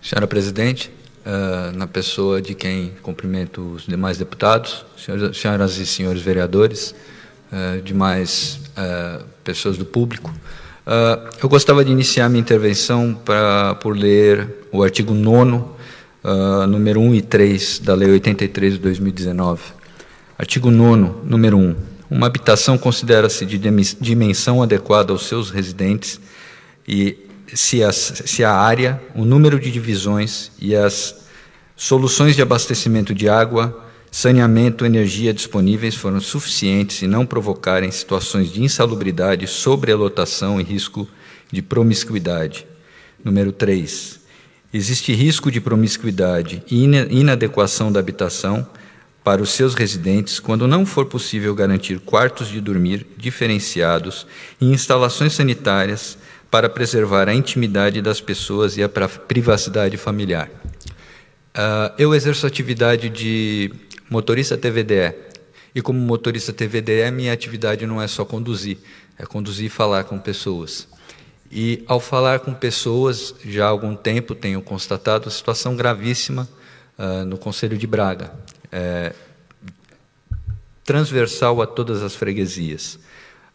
Senhora Presidente, eh, na pessoa de quem cumprimento os demais deputados, senhoras e senhores vereadores, eh, demais eh, pessoas do público, eu gostava de iniciar minha intervenção pra, por ler o artigo 9 Uh, número 1 e 3 da Lei 83 de 2019. Artigo 9, número 1. Uma habitação considera-se de dimensão adequada aos seus residentes e se, as, se a área, o número de divisões e as soluções de abastecimento de água, saneamento, energia disponíveis foram suficientes e não provocarem situações de insalubridade, sobrelotação e risco de promiscuidade. Número 3. Existe risco de promiscuidade e inadequação da habitação para os seus residentes quando não for possível garantir quartos de dormir diferenciados e instalações sanitárias para preservar a intimidade das pessoas e a privacidade familiar. Uh, eu exerço atividade de motorista TVDE. E como motorista TVDE, minha atividade não é só conduzir, é conduzir e falar com pessoas. E ao falar com pessoas, já há algum tempo tenho constatado a situação gravíssima uh, no Conselho de Braga, é, transversal a todas as freguesias.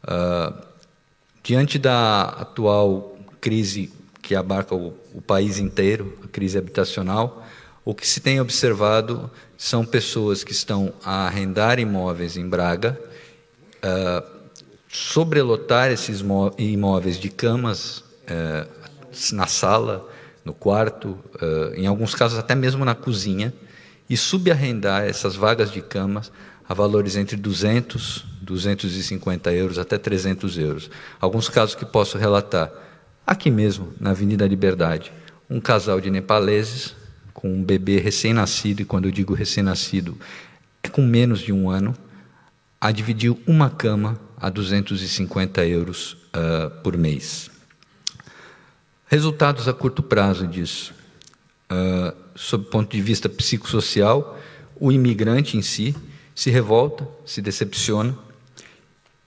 Uh, Diante da atual crise que abarca o, o, país inteiro, a crise habitacional, o que se tem observado são pessoas que estão a arrendar imóveis em Braga, uh, sobrelotar esses imóveis de camas uh, na sala, no quarto, uh, em alguns casos até mesmo na cozinha, e subarrendar essas vagas de camas a valores entre 200, 250 euros até 300 euros. Alguns casos que posso relatar. Aqui mesmo, na Avenida Liberdade, um casal de nepaleses com um bebê recém-nascido, e quando eu digo recém-nascido, é com menos de um ano, a dividiu uma cama a 250 euros uh, por mês. Resultados a curto prazo disso. Uh, sob o ponto de vista psicossocial, o imigrante em si, se revolta, se decepciona,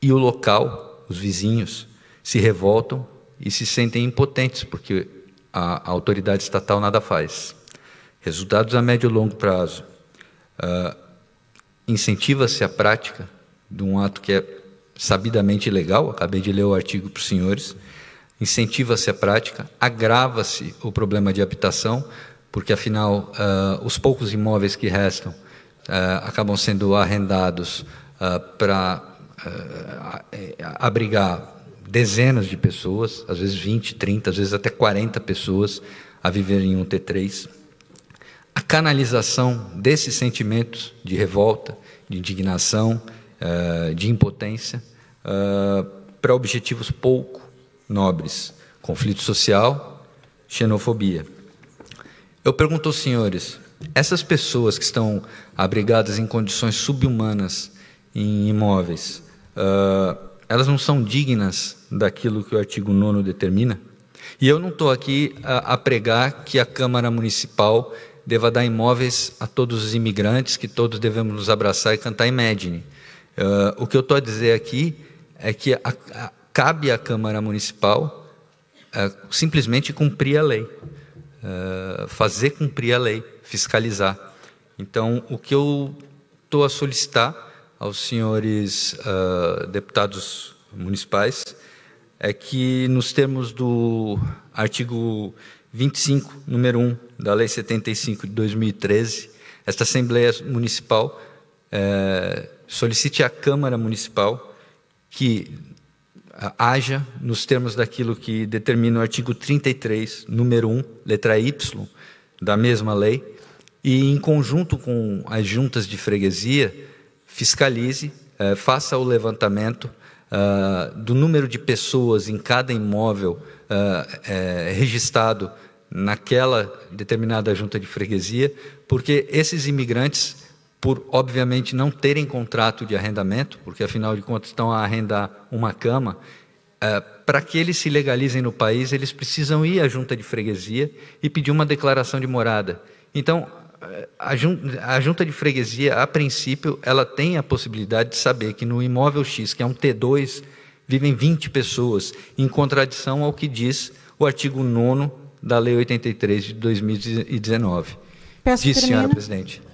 e o local, os vizinhos, se revoltam e se sentem impotentes, porque a, a autoridade estatal nada faz. Resultados a médio e longo prazo. Uh, Incentiva-se a prática de um ato que é sabidamente ilegal, acabei de ler o artigo para os senhores. Incentiva-se a prática, agrava-se o problema de habitação, porque afinal uh, os poucos imóveis que restam eh, acabam sendo arrendados eh, para eh, abrigar dezenas de pessoas, às vezes 20, 30, às vezes até 40 pessoas a viverem em um T3. A canalização desses sentimentos de revolta, de indignação, de impotência, para objetivos pouco nobres: conflito social, xenofobia. Eu pergunto aos senhores, essas pessoas que estão abrigadas em condições subhumanas em imóveis, uh, elas não são dignas daquilo que o artigo 9 determina? E eu não estou aqui a, a pregar que a Câmara Municipal deva dar imóveis a todos os imigrantes, que todos devemos nos abraçar e cantar Imagine. Uh, o que eu estou a dizer aqui é que a, a, cabe à Câmara Municipal uh, simplesmente cumprir a lei. Eh, fazer cumprir a lei, fiscalizar. Então, o que eu estou a solicitar aos senhores uh, deputados municipais é que, nos termos do artigo 25, número 1 da Lei 75 de 2013, esta Assembleia Municipal eh, solicite à Câmara Municipal que haja nos termos daquilo que determina o artigo 33, número 1, letra Y, da mesma lei, e em conjunto com as juntas de freguesia, fiscalize, eh, faça o levantamento ah, do número de pessoas em cada imóvel ah, eh, registrado naquela determinada junta de freguesia, porque esses imigrantes por obviamente não terem contrato de arrendamento, porque afinal de contas estão a arrendar uma cama, é, para que eles se legalizem no país, eles precisam ir à junta de freguesia e pedir uma declaração de morada. Então, é, a, a junta de freguesia, a princípio, ela tem a possibilidade de saber que no imóvel X, que é um T2, vivem 20 pessoas, em contradição ao que diz o artigo 9 da Lei 83 de 2019. Peço Disse, senhora presidente.